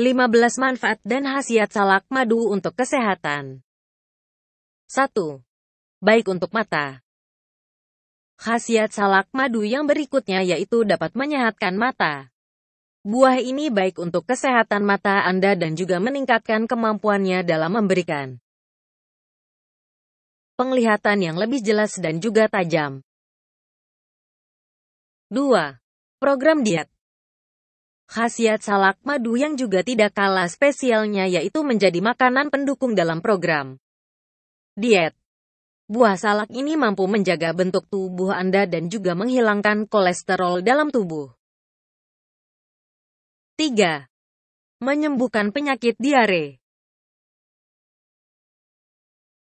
15 manfaat dan khasiat salak madu untuk kesehatan. 1. Baik untuk mata. Khasiat salak madu yang berikutnya yaitu dapat menyehatkan mata. Buah ini baik untuk kesehatan mata Anda dan juga meningkatkan kemampuannya dalam memberikan penglihatan yang lebih jelas dan juga tajam. 2. Program diet Khasiat salak madu yang juga tidak kalah spesialnya yaitu menjadi makanan pendukung dalam program diet. Buah salak ini mampu menjaga bentuk tubuh Anda dan juga menghilangkan kolesterol dalam tubuh. 3. Menyembuhkan penyakit diare.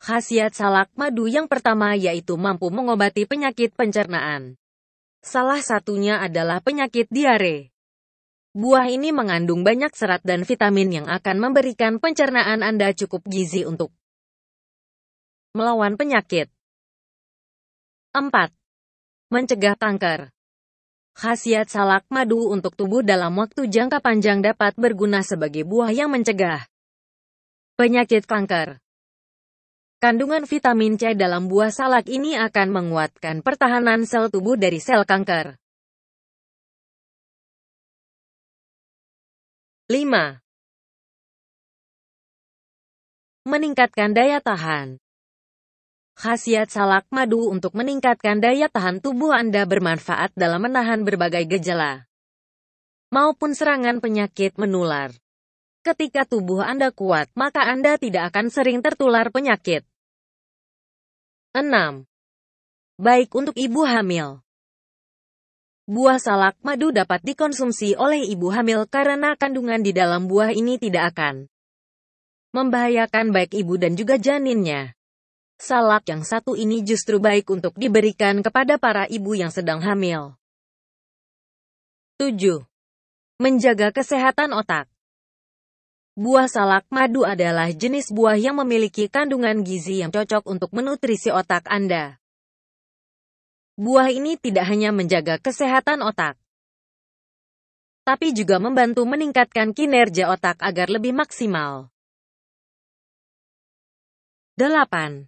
Khasiat salak madu yang pertama yaitu mampu mengobati penyakit pencernaan. Salah satunya adalah penyakit diare. Buah ini mengandung banyak serat dan vitamin yang akan memberikan pencernaan Anda cukup gizi untuk melawan penyakit. 4. Mencegah kanker. Khasiat salak madu untuk tubuh dalam waktu jangka panjang dapat berguna sebagai buah yang mencegah penyakit kanker. Kandungan vitamin C dalam buah salak ini akan menguatkan pertahanan sel tubuh dari sel kanker. 5. Meningkatkan daya tahan Khasiat salak madu untuk meningkatkan daya tahan tubuh Anda bermanfaat dalam menahan berbagai gejala maupun serangan penyakit menular. Ketika tubuh Anda kuat, maka Anda tidak akan sering tertular penyakit. 6. Baik untuk ibu hamil. Buah salak madu dapat dikonsumsi oleh ibu hamil karena kandungan di dalam buah ini tidak akan membahayakan baik ibu dan juga janinnya. Salak yang satu ini justru baik untuk diberikan kepada para ibu yang sedang hamil. 7. Menjaga kesehatan otak. Buah salak madu adalah jenis buah yang memiliki kandungan gizi yang cocok untuk menutrisi otak Anda. Buah ini tidak hanya menjaga kesehatan otak, tapi juga membantu meningkatkan kinerja otak agar lebih maksimal. 8.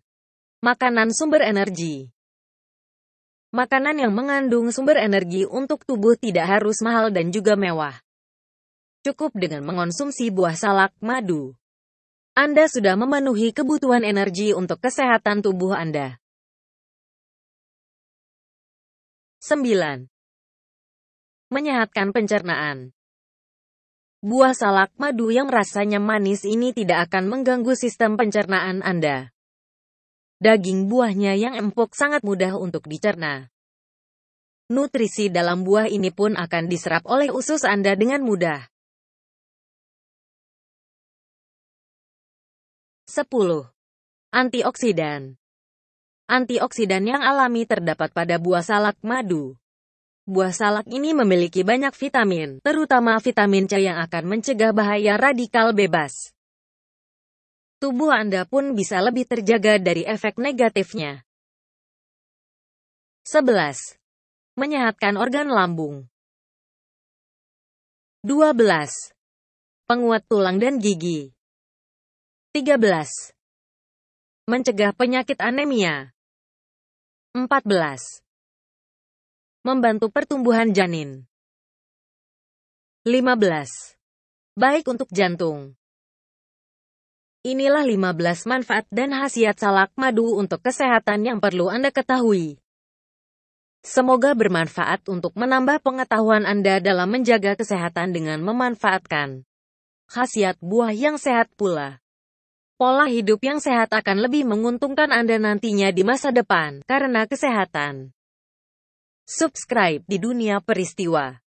Makanan sumber energi Makanan yang mengandung sumber energi untuk tubuh tidak harus mahal dan juga mewah. Cukup dengan mengonsumsi buah salak, madu. Anda sudah memenuhi kebutuhan energi untuk kesehatan tubuh Anda. 9. Menyehatkan pencernaan Buah salak madu yang rasanya manis ini tidak akan mengganggu sistem pencernaan Anda. Daging buahnya yang empuk sangat mudah untuk dicerna. Nutrisi dalam buah ini pun akan diserap oleh usus Anda dengan mudah. 10. Antioksidan Antioksidan yang alami terdapat pada buah salak madu. Buah salak ini memiliki banyak vitamin, terutama vitamin C yang akan mencegah bahaya radikal bebas. Tubuh Anda pun bisa lebih terjaga dari efek negatifnya. 11. Menyehatkan organ lambung. 12. Penguat tulang dan gigi. 13. Mencegah penyakit anemia. 14. Membantu pertumbuhan janin. 15. Baik untuk jantung. Inilah 15 manfaat dan khasiat salak madu untuk kesehatan yang perlu Anda ketahui. Semoga bermanfaat untuk menambah pengetahuan Anda dalam menjaga kesehatan dengan memanfaatkan khasiat buah yang sehat pula. Pola hidup yang sehat akan lebih menguntungkan Anda nantinya di masa depan, karena kesehatan. Subscribe di Dunia Peristiwa.